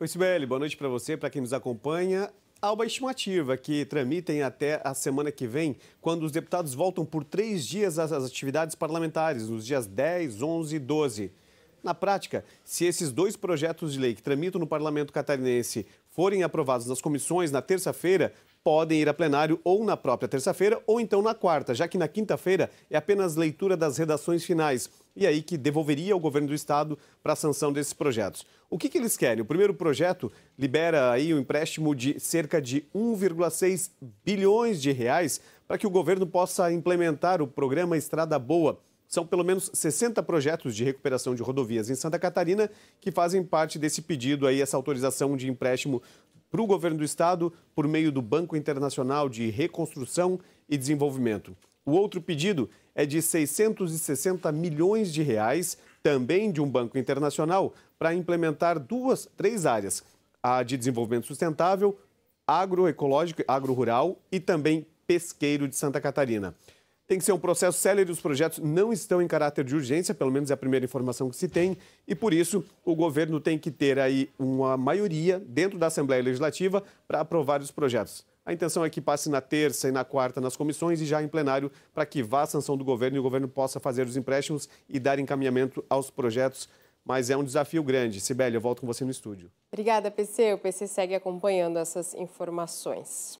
Oi, Sibeli, boa noite para você, para quem nos acompanha. Há uma estimativa que tramitem até a semana que vem, quando os deputados voltam por três dias às atividades parlamentares, nos dias 10, 11 e 12. Na prática, se esses dois projetos de lei que tramitam no parlamento catarinense forem aprovados nas comissões na terça-feira, podem ir a plenário ou na própria terça-feira ou então na quarta, já que na quinta-feira é apenas leitura das redações finais e aí que devolveria ao governo do estado para a sanção desses projetos. O que, que eles querem? O primeiro projeto libera aí um empréstimo de cerca de 1,6 bilhões de reais para que o governo possa implementar o programa Estrada Boa. São pelo menos 60 projetos de recuperação de rodovias em Santa Catarina que fazem parte desse pedido aí, essa autorização de empréstimo para o governo do estado por meio do Banco Internacional de Reconstrução e Desenvolvimento. O outro pedido é de 660 milhões de reais, também de um banco internacional, para implementar duas, três áreas: a de desenvolvimento sustentável, agroecológico, agro-rural e também pesqueiro de Santa Catarina. Tem que ser um processo célere, os projetos não estão em caráter de urgência, pelo menos é a primeira informação que se tem, e por isso o governo tem que ter aí uma maioria dentro da Assembleia Legislativa para aprovar os projetos. A intenção é que passe na terça e na quarta nas comissões e já em plenário para que vá a sanção do governo e o governo possa fazer os empréstimos e dar encaminhamento aos projetos. Mas é um desafio grande. Sibeli, eu volto com você no estúdio. Obrigada, PC. O PC segue acompanhando essas informações.